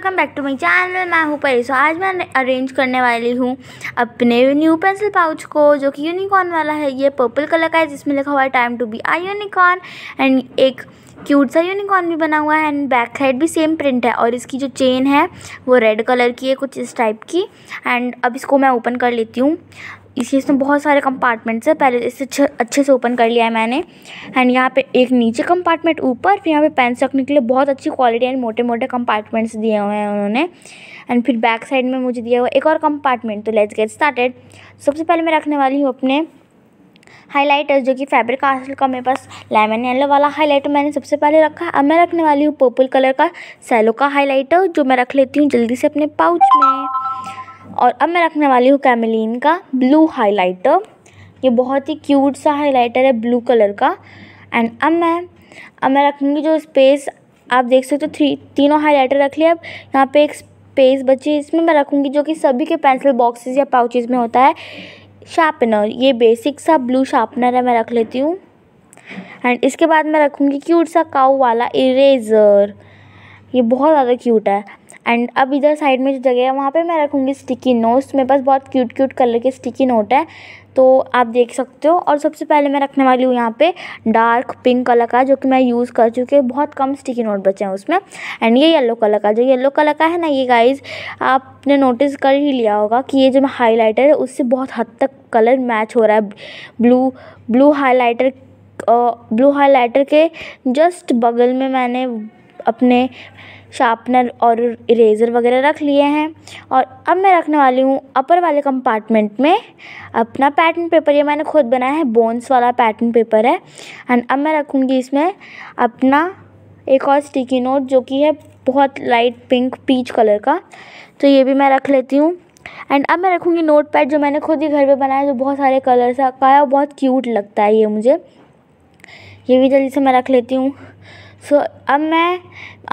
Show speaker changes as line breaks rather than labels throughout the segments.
welcome back to my channel मैं हूँ परी सो आज मैं अरेंज करने वाली हूँ अपने न्यू पेंसिल पाउच को जो कि यूनिकॉर्न वाला है ये पर्पल कलर का है जिसमें लिखा हुआ है time to be I unicorn and एक क्यूट सा यूनिकॉर्न भी बना हुआ है एंड बैक साइड भी सेम प्रिंट है और इसकी जो चेन है वो रेड कलर की है कुछ इस टाइप की एंड अब इसको मैं ओपन कर लेती हूँ इसी इसमें बहुत सारे कंपार्टमेंट्स है पहले इसे अच्छे अच्छे से ओपन कर लिया है मैंने एंड यहाँ पे एक नीचे कंपार्टमेंट ऊपर फिर यहाँ पे पेन रखने के लिए बहुत अच्छी क्वालिटी एंड मोटे मोटे कंपार्टमेंट्स दिए हुए हैं उन्होंने एंड फिर बैक साइड में मुझे दिया हुआ एक और कंपार्टमेंट तो लेट्स गेट स्टार्टेड सबसे पहले मैं रखने वाली हूँ अपने हाईलाइटर जो कि फैब्रिक हासिल का मेरे पास लेमन येलो वाला हाईलाइटर मैंने सबसे पहले रखा है अब मैं रखने वाली हूँ पर्पल कलर का सैलो का हाईलाइटर जो मैं रख लेती हूँ जल्दी से अपने पाउच में और अब मैं रखने वाली हूँ कैमलिन का ब्लू हाईलाइटर ये बहुत ही क्यूट सा हाईलाइटर है ब्लू कलर का एंड अब मैं अब मैं रखूँगी जो स्पेस आप देख सकते हो थ्री तीनों हाईलाइटर रख लिया अब यहाँ पे एक स्पेस बची इसमें मैं रखूँगी जो कि सभी के पेंसिल बॉक्सेस या पाउचेज़ में होता है शार्पनर ये बेसिक सा ब्लू शार्पनर है मैं रख लेती हूँ एंड इसके बाद मैं रखूँगी क्यूट सा काऊ वाला इरेजर ये बहुत ज़्यादा क्यूट है एंड अब इधर साइड में जो जगह है वहाँ पे मैं रखूँगी स्टिकी नोट्स मेरे पास बहुत क्यूट क्यूट कलर के स्टिकी नोट है तो आप देख सकते हो और सबसे पहले मैं रखने वाली हूँ यहाँ पे डार्क पिंक कलर का जो कि मैं यूज़ कर चुकी हूँ बहुत कम स्टिकी नोट बचे हैं उसमें एंड ये येलो कलर का जो येलो कलर का है ना ये गाइज आपने नोटिस कर ही लिया होगा कि ये जो मैं हाईलाइटर है उससे बहुत हद तक कलर मैच हो रहा है blue blue highlighter blue highlighter के जस्ट बगल में मैंने अपने शार्पनर और इरेज़र वगैरह रख लिए हैं और अब मैं रखने वाली हूँ अपर वाले कंपार्टमेंट में अपना पैटर्न पेपर ये मैंने खुद बनाया है बोन्स वाला पैटर्न पेपर है एंड अब मैं रखूँगी इसमें अपना एक और स्टिकी नोट जो कि है बहुत लाइट पिंक पीच कलर का तो ये भी मैं रख लेती हूँ एंड अब मैं रखूँगी नोट पैड जो मैंने खुद ही घर पर बनाया जो बहुत सारे कलर्स का है और बहुत क्यूट लगता है ये मुझे ये भी जल्दी से मैं रख लेती हूँ सो so, अब मैं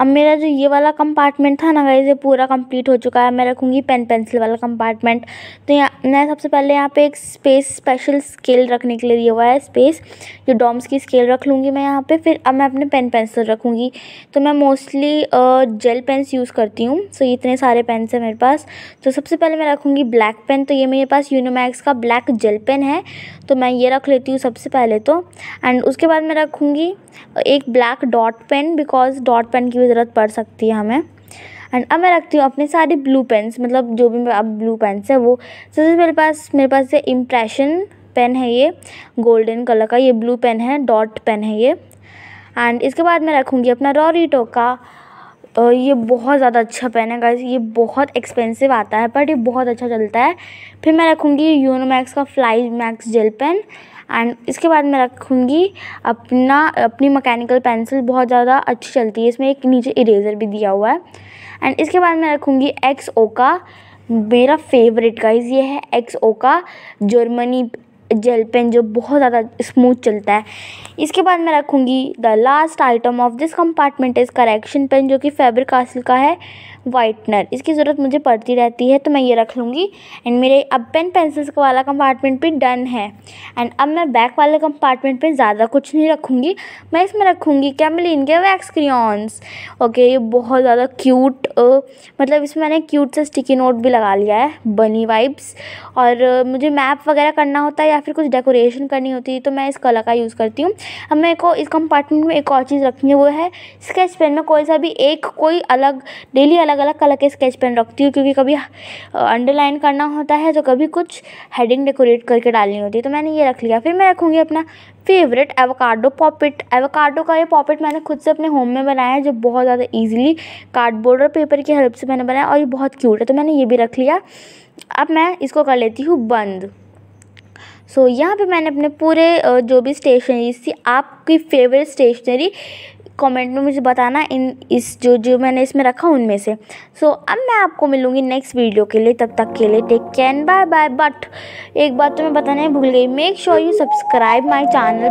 अब मेरा जो ये वाला कंपार्टमेंट था ना गई ये पूरा कंप्लीट हो चुका है मैं रखूँगी पेन पेंसिल वाला कंपार्टमेंट तो यहाँ मैं सबसे पहले यहाँ पे एक स्पेस स्पेशल स्केल रखने के लिए दिया हुआ है स्पेस जो डॉम्स की स्केल रख लूँगी मैं यहाँ पे फिर अब मैं अपने पेन पेंसिल रखूँगी तो मैं मोस्टली जेल पेन्स यूज़ करती हूँ सो इतने सारे पेन्स हैं मेरे पास तो सबसे पहले मैं रखूँगी ब्लैक पेन तो ये मेरे पास यूनोमैक्स का ब्लैक जेल पेन है तो मैं ये रख लेती हूँ सबसे पहले तो एंड उसके बाद मैं रखूँगी एक black dot pen because dot pen की ज़रूरत पड़ सकती है हमें एंड अब मैं रखती हूँ अपने सारे ब्लू पेन्स मतलब जो भी अब ब्लू पेन्स है वो सबसे मेरे पास मेरे पास ये इम्प्रेशन पेन है ये गोल्डन कलर का ये ब्लू पेन है डॉट पेन है ये एंड इसके बाद मैं रखूँगी अपना रॉरिटो का ये बहुत ज़्यादा अच्छा पेन है गाइस ये बहुत एक्सपेंसिव आता है बट ये बहुत अच्छा चलता है फिर मैं रखूँगी यूनोमैक्स का fly max gel pen and इसके बाद मैं रखूँगी अपना अपनी मकैनिकल पेंसिल बहुत ज़्यादा अच्छी चलती है इसमें एक नीचे इरेज़र भी दिया हुआ है एंड इसके बाद मैं रखूँगी एक्स ओ का मेरा फेवरेट गाइज ये है एक्स ओ का जर्मनी जेल पेन जो बहुत ज़्यादा स्मूथ चलता है इसके बाद मैं रखूँगी the last item of this compartment is correction pen जो कि फैब्रिक कासिल का है वाइटनर इसकी ज़रूरत मुझे पड़ती रहती है तो मैं ये रख लूँगी एंड मेरे अब पेन पेंसिल्स का वाला कंपार्टमेंट भी डन है एंड अब मैं बैक वाले कंपार्टमेंट पे ज़्यादा कुछ नहीं रखूँगी मैं इसमें रखूँगी कैमलिन के वैक्स क्रियॉन्स ओके ये बहुत ज़्यादा क्यूट मतलब इसमें मैंने क्यूट सा स्टिकी नोट भी लगा लिया है बनी वाइब्स और मुझे मैप वगैरह करना होता है या फिर कुछ डेकोरेशन करनी होती है तो मैं इस कलर का यूज़ करती हूँ अब मेरे को इस कंपार्टमेंट में एक और चीज़ रखनी है वो है स्केच पेन में कोई सा भी एक कोई अलग डेली अलग अलग कलर के स्केच पेन रखती हूँ क्योंकि कभी अंडरलाइन करना होता है तो कभी कुछ हेडिंग डेकोरेट करके डालनी होती है तो मैंने ये रख लिया फिर मैं रखूँगी अपना फेवरेट एवोकाडो पॉपिट एवोकाडो का ये पॉपिट मैंने खुद से अपने होम में बनाया है जो बहुत ज़्यादा ईजिली कार्डबोर्ड और पेपर पेपर की हेल्प से मैंने बनाया और ये बहुत क्यूट है तो मैंने ये भी रख लिया अब मैं इसको कर लेती हूँ बंद सो so, यहाँ पे मैंने अपने पूरे जो भी स्टेशनरी थी आपकी फेवरेट स्टेशनरी कमेंट में मुझे बताना इन इस जो जो मैंने इसमें रखा उनमें से सो so, अब मैं आपको मिलूँगी नेक्स्ट वीडियो के लिए तब तक के लिए take care bye bye but एक बात तो मैं बताना भूल गई make sure you subscribe my channel